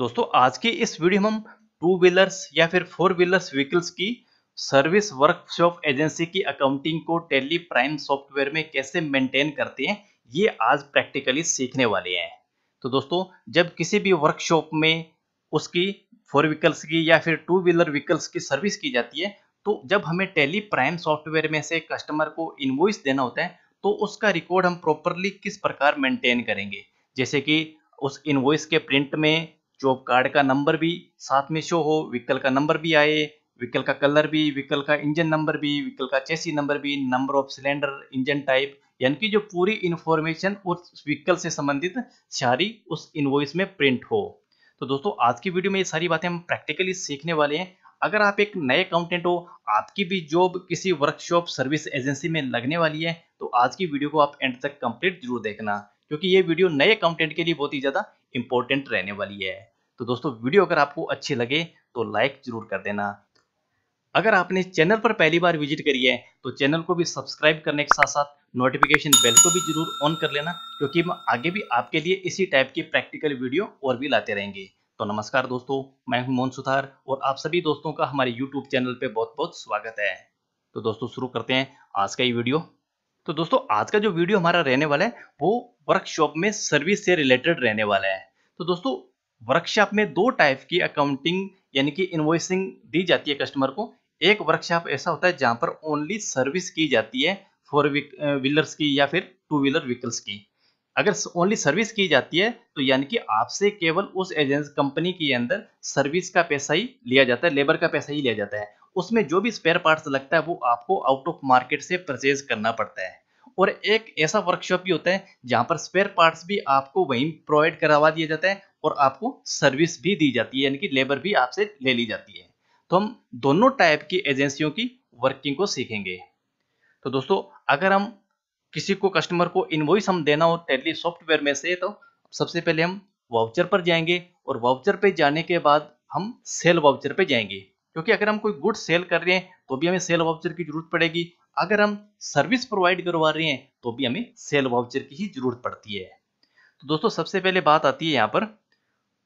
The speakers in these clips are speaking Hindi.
दोस्तों आज की इस वीडियो में हम टू व्हीलर्स या फिर फोर व्हीलर्स व्हीकल्स की सर्विस वर्कशॉप एजेंसी की अकाउंटिंग को टेली प्राइम सॉफ्टवेयर में कैसे मेंटेन करते हैं ये आज प्रैक्टिकली सीखने वाले हैं तो दोस्तों जब किसी भी वर्कशॉप में उसकी फोर व्हीकल्स की या फिर टू व्हीलर व्हीकल्स की सर्विस की जाती है तो जब हमें टेली प्राइम सॉफ्टवेयर में से कस्टमर को इन्वॉइस देना होता है तो उसका रिकॉर्ड हम प्रॉपरली किस प्रकार मेंटेन करेंगे जैसे कि उस इन्वॉइस के प्रिंट में जॉब कार्ड का नंबर भी साथ में शो हो व्हीकल का नंबर भी आए व्हीकल का कलर भी व्हीकल का इंजन नंबर भी व्हीकल का चेसी नंबर भी number of cylinder engine type यानी कि जो पूरी इंफॉर्मेशन उस व्हीकल से संबंधित सारी उस इन्वॉइस में प्रिंट हो तो दोस्तों आज की वीडियो में ये सारी बातें हम प्रैक्टिकली सीखने वाले हैं अगर आप एक नए अकाउंटेंट हो आपकी भी जॉब किसी वर्कशॉप सर्विस एजेंसी में लगने वाली है तो आज की वीडियो को आप एंड तक कंप्लीट जरूर देखना क्योंकि ये वीडियो नए अकाउंटेंट के लिए बहुत ही ज़्यादा इंपॉर्टेंट रहने वाली है तो दोस्तों वीडियो अगर आपको अच्छी लगे तो लाइक जरूर कर देना अगर आपने चैनल पर पहली बार विजिट करी है तो चैनल को भी सब्सक्राइब करने के साथ साथ नोटिफिकेशन बेल को भी जरूर ऑन कर लेना क्योंकि हम आगे भी आपके लिए इसी टाइप की प्रैक्टिकल वीडियो और भी लाते रहेंगे तो नमस्कार दोस्तों मैं हूं मोहन सुथार और आप सभी दोस्तों का हमारे यूट्यूब चैनल पे बहुत बहुत स्वागत है तो दोस्तों शुरू करते हैं आज का ये वीडियो तो दोस्तों आज का जो वीडियो हमारा रहने वाला है वो वर्कशॉप में सर्विस से रिलेटेड रहने वाला है तो दोस्तों वर्कशॉप में दो टाइप की अकाउंटिंग यानी कि इन्वॉइसिंग दी जाती है कस्टमर को एक वर्कशॉप ऐसा होता है जहां पर ओनली सर्विस की जाती है फोर व्हीलर्स की या फिर टू व्हीलर व्हीकल्स की अगर ओनली सर्विस की जाती है तो यानी कि आपसे केवल उस एजेंस कंपनी के अंदर सर्विस का पैसा ही लिया जाता है लेबर का पैसा ही लिया जाता है उसमें जो भी स्पेयर पार्ट्स लगता है वो आपको आउट ऑफ मार्केट से परचेज करना पड़ता है और एक ऐसा वर्कशॉप भी होता है जहां पर स्पेयर पार्ट्स भी आपको वहीं प्रोवाइड करवा दिया जाता है और आपको सर्विस भी दी जाती है यानी कि लेबर भी आपसे ले ली जाती है तो हम दोनों टाइप की एजेंसियों की वर्किंग को सीखेंगे तो दोस्तों अगर हम किसी को कस्टमर को इनवॉइस हम देना हो टेली सॉफ्टवेयर में से तो सबसे पहले हम वाउचर पर जाएंगे और वाउचर पे जाने के बाद हम सेल वाउचर पे जाएंगे क्योंकि अगर हम कोई गुड सेल कर रहे हैं तो भी हमें सेल वाउचर की जरूरत पड़ेगी अगर हम सर्विस प्रोवाइड करवा रहे हैं तो भी हमें सेल वाउचर की ही जरूरत पड़ती है तो दोस्तों सबसे पहले बात आती है यहाँ पर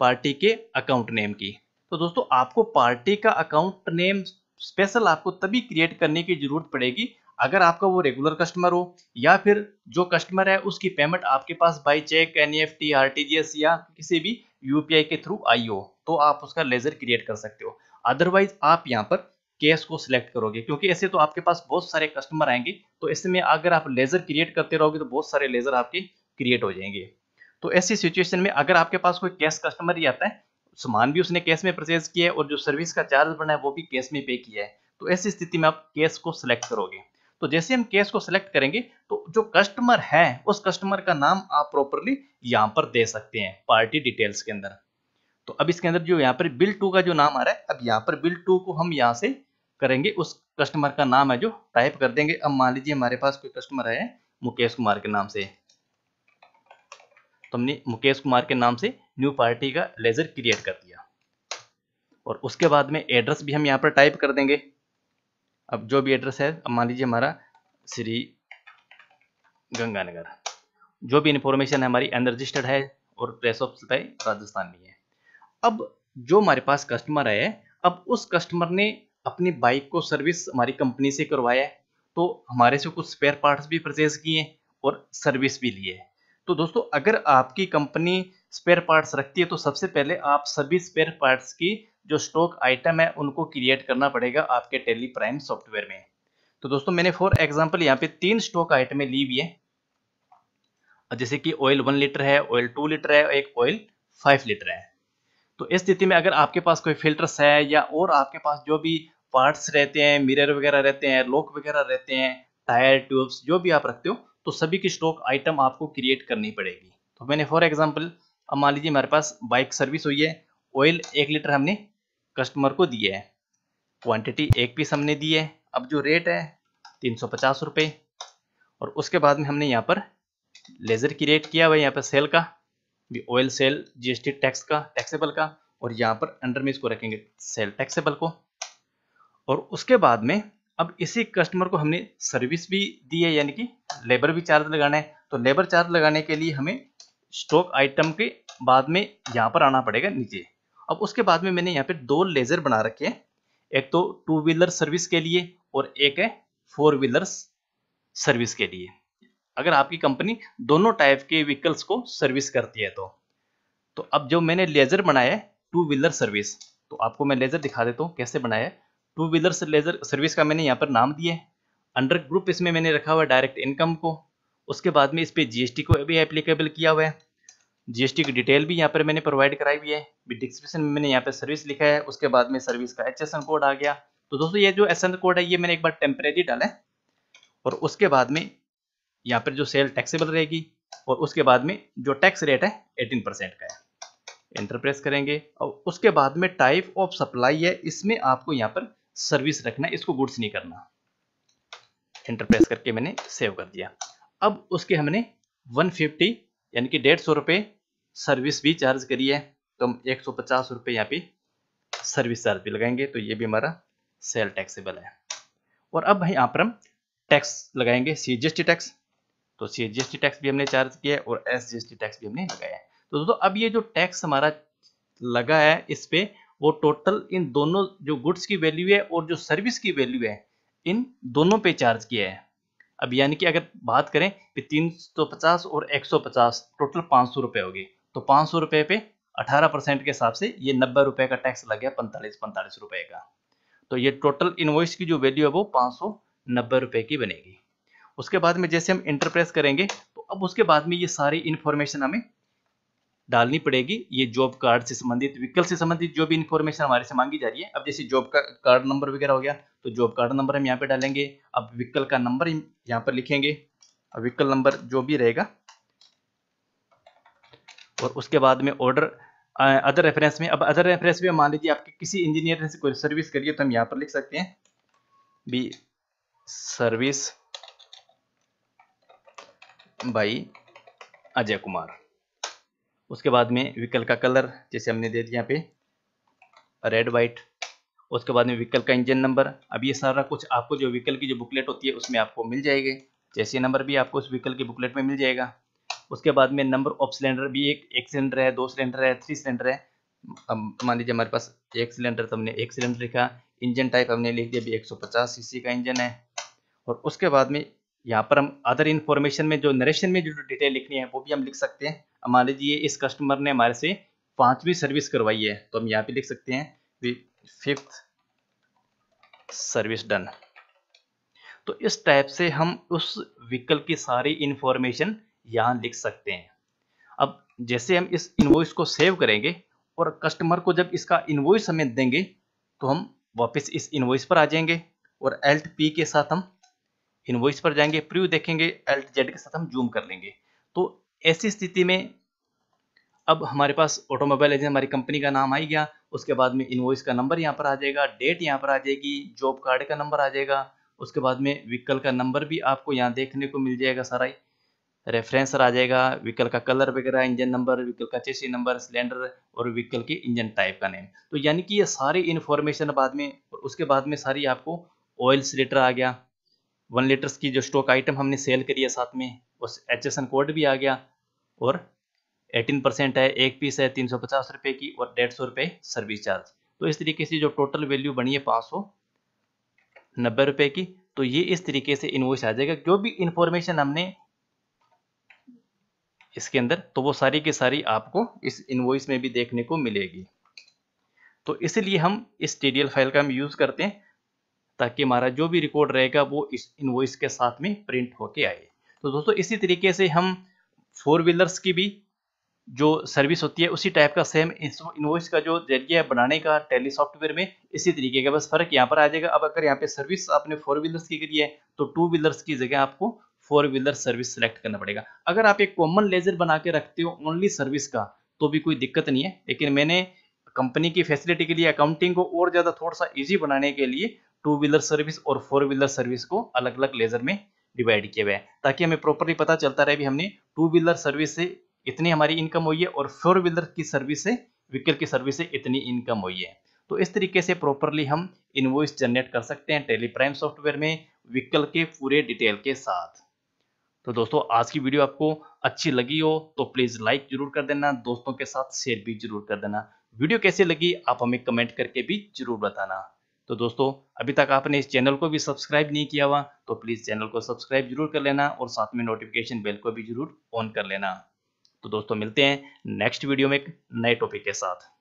पार्टी के अकाउंट नेम की तो दोस्तों आपको पार्टी का अकाउंट नेम स्पेशल आपको तभी क्रिएट करने की जरूरत पड़ेगी अगर आपका वो रेगुलर कस्टमर हो या फिर जो कस्टमर है उसकी पेमेंट आपके पास by cheque N E F T R T G S किसी भी यूपीआई के थ्रू आई हो तो आप उसका लेजर क्रिएट कर सकते हो अदरवाइज आप यहाँ पर केस को सिलेक्ट करोगे क्योंकि ऐसे तो आपके पास बहुत सारे कस्टमर आएंगे तो इसमें अगर आप लेजर क्रिएट करते रहोगे तो बहुत सारे लेजर आपके क्रिएट हो जाएंगे तो ऐसी सिचुएशन में अगर आपके पास कोई कैश कस्टमर ही आता है सामान भी उसने कैश में परचेज किया है और जो सर्विस का चार्ज बना है वो भी कैश में पे किया है तो ऐसी स्थिति में आप कैश को सिलेक्ट करोगे तो जैसे हम कैश को सिलेक्ट करेंगे तो जो कस्टमर है उस कस्टमर का नाम आप प्रॉपरली यहाँ पर दे सकते हैं पार्टी डिटेल्स के अंदर तो अब इसके अंदर जो यहाँ पर बिल टू का जो नाम आ रहा है अब यहाँ पर बिल टू को हम यहाँ से करेंगे उस कस्टमर का नाम है जो टाइप कर देंगे अब मान लीजिए हमारे पास कोई कस्टमर है मुकेश कुमार के नाम से तो हमने मुकेश कुमार के नाम से न्यू पार्टी का लेजर क्रिएट कर दिया और उसके बाद में एड्रेस भी हम यहाँ पर टाइप कर देंगे अब जो भी एड्रेस है अब मान लीजिए हमारा श्री गंगानगर जो भी इंफॉर्मेशन है हमारी अनरजिस्टर्ड है और प्रेस ऑफ सताई राजस्थान में है अब जो हमारे पास कस्टमर है अब उस कस्टमर ने अपनी बाइक को सर्विस हमारी कंपनी से करवाया है तो हमारे से कुछ स्पेयर पार्ट्स भी परचेज किए और सर्विस भी लिए तो दोस्तों अगर आपकी कंपनी स्पेयर पार्ट्स रखती है तो सबसे पहले आप सभी स्पेयर पार्ट्स की जो स्टॉक आइटम है उनको क्रिएट करना पड़ेगा आपके टेली प्राइम सॉफ्टवेयर में तो दोस्तों मैंने फॉर एग्जाम्पल यहाँ पे तीन स्टॉक आइटमें ली हुई है जैसे कि ऑयल वन लीटर है ऑयल टू लीटर है और एक ऑयल फाइव लीटर है तो इस स्थिति में अगर आपके पास कोई फिल्टर्स है या और आपके पास जो भी पार्ट्स रहते हैं मिरर वगैरह रहते हैं लॉक वगैरह रहते हैं टायर ट्यूब्स जो भी आप रखते हो तो सभी की स्टॉक आइटम आपको क्रिएट करनी पड़ेगी तो मैंने फॉर एग्जाम्पल अब मान लीजिए हमारे पास बाइक सर्विस हुई है ऑयल एक लीटर हमने कस्टमर को दिया है क्वांटिटी एक पीस हमने दी है अब जो रेट है तीन सौ और उसके बाद में हमने यहाँ पर लेज़र क्रिएट किया हुआ है यहाँ पर सेल का भी ऑयल सेल जीएसटी टैक्स का टैक्सेबल का और यहाँ पर अंडर में इसको रखेंगे सेल टैक्सेबल को और उसके बाद में अब इसी कस्टमर को हमने सर्विस भी दी है यानी कि लेबर भी चार्ज लगाना है तो लेबर चार्ज लगाने के लिए हमें स्टॉक आइटम के बाद में यहाँ पर आना पड़ेगा नीचे अब उसके बाद में मैंने यहाँ पे दो लेजर बना रखे हैं एक तो टू व्हीलर सर्विस के लिए और एक है फोर व्हीलर सर्विस के लिए अगर आपकी कंपनी दोनों टाइप के व्हीकल्स को सर्विस करती है तो तो अब जो मैंने लेजर बनाया है टू व्हीलर सर्विस तो आपको मैं लेजर दिखा देता हूँ कैसे बनाया है टू व्हीलर लेजर सर्विस का मैंने यहाँ पर नाम दिया है अंडर ग्रुप इसमें मैंने रखा हुआ डायरेक्ट इनकम को उसके बाद में इस पर जी को भी एप्लीकेबल किया हुआ है जीएसटी की डिटेल भी यहाँ पर मैंने प्रोवाइड कराई हुई है डिस्क्रिप्शन में मैंने यहाँ पर सर्विस लिखा है उसके बाद में सर्विस का एच कोड आ गया तो दोस्तों ये जो एस कोड है ये मैंने एक बार टेम्परेरी डाला है और उसके बाद में यहाँ पर जो सेल टैक्सेबल रहेगी और उसके बाद में जो टैक्स रेट है एटीन परसेंट का है इंटरप्रेस करेंगे और उसके बाद में टाइप ऑफ सप्लाई है इसमें आपको यहाँ पर सर्विस रखना इसको गुड्स नहीं करना इंटरप्रेस करके मैंने सेव कर दिया अब उसके हमने 150 यानी कि डेढ़ सौ रुपये सर्विस भी चार्ज करी है तो हम एक सौ पचास रुपये यहाँ पे सर्विस चार्ज भी लगाएंगे तो ये भी हमारा सेल टैक्सेबल है और अब भाई यहाँ पर हम टैक्स लगाएंगे C G S T tax तो C G S T tax भी हमने चार्ज किया है और S G S T tax भी हमने लगाया है तो दोस्तों अब ये जो टैक्स हमारा लगा है इस पर वो टोटल इन दोनों जो गुड्स की वैल्यू है और जो सर्विस की वैल्यू है इन दोनों पे चार्ज किया है अब यानी कि अगर बात करें कि तीन सौ पचास और एक सौ पचास टोटल पाँच सौ रुपये होगी तो पाँच सौ रुपये पे अठारह परसेंट के हिसाब से ये नब्बे रुपये का टैक्स लग गया पैंतालीस पैंतालीस रुपये का तो ये टोटल इन्वॉइस की जो वैल्यू है वो पाँच सौ नब्बे रुपए की बनेगी उसके बाद में जैसे हम इंटरप्रेस करेंगे तो अब उसके बाद में ये सारी इन्फॉर्मेशन हमें डालनी पड़ेगी ये जॉब कार्ड से संबंधित व्हीकल से संबंधित जो भी इन्फॉर्मेशन हमारे से मांगी जा रही है अब जैसे जॉब का कार्ड नंबर वगैरह हो गया तो जॉब कार्ड नंबर हम यहाँ पे डालेंगे अब व्हीकल का नंबर यहाँ पर लिखेंगे अब व्हीकल नंबर जो भी रहेगा और उसके बाद में ऑर्डर अदर रेफरेंस में अब अदर रेफरेंस में मान लीजिए आपके किसी इंजीनियर ने कोई सर्विस करिए तो हम यहाँ पर लिख सकते हैं B service by Ajay Kumar उसके बाद में व्हीकल का कलर जैसे हमने दे दिया यहाँ पे रेड वाइट उसके बाद में व्हीकल का इंजन नंबर अब ये सारा कुछ आपको जो व्हीकल की जो बुकलेट होती है उसमें आपको मिल जाएगी जैसे नंबर भी आपको उस व्हीकल की बुकलेट में मिल जाएगा उसके बाद में नंबर ऑफ सिलेंडर भी एक एक सिलेंडर है दो सिलेंडर है थ्री सिलेंडर है अब मान लीजिए हमारे पास एक सिलेंडर तो हमने एक सिलेंडर लिखा इंजन टाइप हमने लिख दिया अभी एक सीसी का इंजन है और उसके बाद में यहाँ पर हम अदर इन्फॉर्मेशन में जो नरेशन में जो डिटेल लिखनी है वो भी हम लिख सकते हैं मान लीजिए इस कस्टमर ने हमारे से पांचवी सर्विस करवाई है तो हम यहाँ पे लिख सकते हैं फिफ्थ सर्विस डन तो इस टाइप से हम उस व्हीकल की सारी इंफॉर्मेशन यहाँ लिख सकते हैं अब जैसे हम इस इन्वॉइस को सेव करेंगे और कस्टमर को जब इसका इन्वॉइस हमें देंगे तो हम वापस इस इन्वॉइस पर आ जाएंगे और एल्ट पी के साथ हम इन्वॉइस पर जाएंगे प्रीव्यू देखेंगे एल्ट जेड के साथ हम जूम कर लेंगे तो ऐसी स्थिति में अब हमारे पास ऑटोमोबाइल एजेंट हमारी कंपनी का नाम आई गया उसके बाद में इन्वॉइस का नंबर यहाँ पर आ जाएगा डेट यहाँ पर आ जाएगी जॉब कार्ड का नंबर आ जाएगा उसके बाद में व्हीकल का नंबर भी आपको यहाँ देखने को मिल जाएगा सारा ही रेफरेंसर आ जाएगा व्हीकल का कलर वगैरह इंजन नंबर व्हीकल का चेसी नंबर सिलेंडर और व्हीकल के इंजन टाइप का नेम तो यानी कि ये सारी इन्फॉर्मेशन बाद में और उसके बाद में सारी आपको ऑयल सिलेटर आ गया वन लीटर्स की जो स्टॉक आइटम हमने सेल करी है साथ में उस एच कोड भी आ गया और 18 परसेंट है एक पीस है तीन सौ पचास की और डेढ़ सौ रुपए सर्विस चार्ज तो इस तरीके से जो टोटल वैल्यू बनी है पाँच सौ नब्बे की तो ये इस तरीके से इन्वॉइस आ जाएगा जो भी इंफॉर्मेशन हमने इसके अंदर तो वो सारी की सारी आपको इस इन्वॉइस में भी देखने को मिलेगी तो इसलिए हम इस टी फाइल का हम यूज़ करते हैं ताकि हमारा जो भी रिकॉर्ड रहेगा वो इस इन्वॉइस के साथ में प्रिंट होके आए तो दोस्तों इसी तरीके से हम फोर व्हीलर्स की भी जो सर्विस होती है उसी टाइप का सेम इन्वॉइस का जो जरिया है बनाने का टेली सॉफ्टवेयर में इसी तरीके का बस फर्क यहाँ पर आ जाएगा अब अगर यहाँ पे सर्विस आपने फोर व्हीलर्स की करी है तो टू व्हीलर्स की जगह आपको फोर व्हीलर सर्विस सेलेक्ट करना पड़ेगा अगर आप एक कॉमन लेजर बना के रखते हो ओनली सर्विस का तो भी कोई दिक्कत नहीं है लेकिन मैंने कंपनी की फैसिलिटी के लिए अकाउंटिंग को और ज़्यादा थोड़ा सा ईजी बनाने के लिए टू व्हीलर सर्विस और फोर व्हीलर सर्विस को अलग अलग लेजर में डिवाइड किया हुआ है ताकि हमें प्रॉपरली पता चलता रहे भी हमने टू व्हीलर सर्विस से इतनी हमारी इनकम हुई है और फोर व्हीलर की सर्विस से व्हीकल की सर्विस से इतनी इनकम हुई है तो इस तरीके से प्रॉपरली हम इनवॉइस जनरेट कर सकते हैं टेलीप्राइम सॉफ्टवेयर में व्हीकल के पूरे डिटेल के साथ तो दोस्तों आज की वीडियो आपको अच्छी लगी हो तो प्लीज़ लाइक जरूर कर देना दोस्तों के साथ शेयर भी जरूर कर देना वीडियो कैसी लगी आप हमें कमेंट करके भी जरूर बताना तो दोस्तों अभी तक आपने इस चैनल को भी सब्सक्राइब नहीं किया हुआ तो प्लीज़ चैनल को सब्सक्राइब जरूर कर लेना और साथ में नोटिफिकेशन बेल को भी जरूर ऑन कर लेना तो दोस्तों मिलते हैं नेक्स्ट वीडियो में एक नए टॉपिक के साथ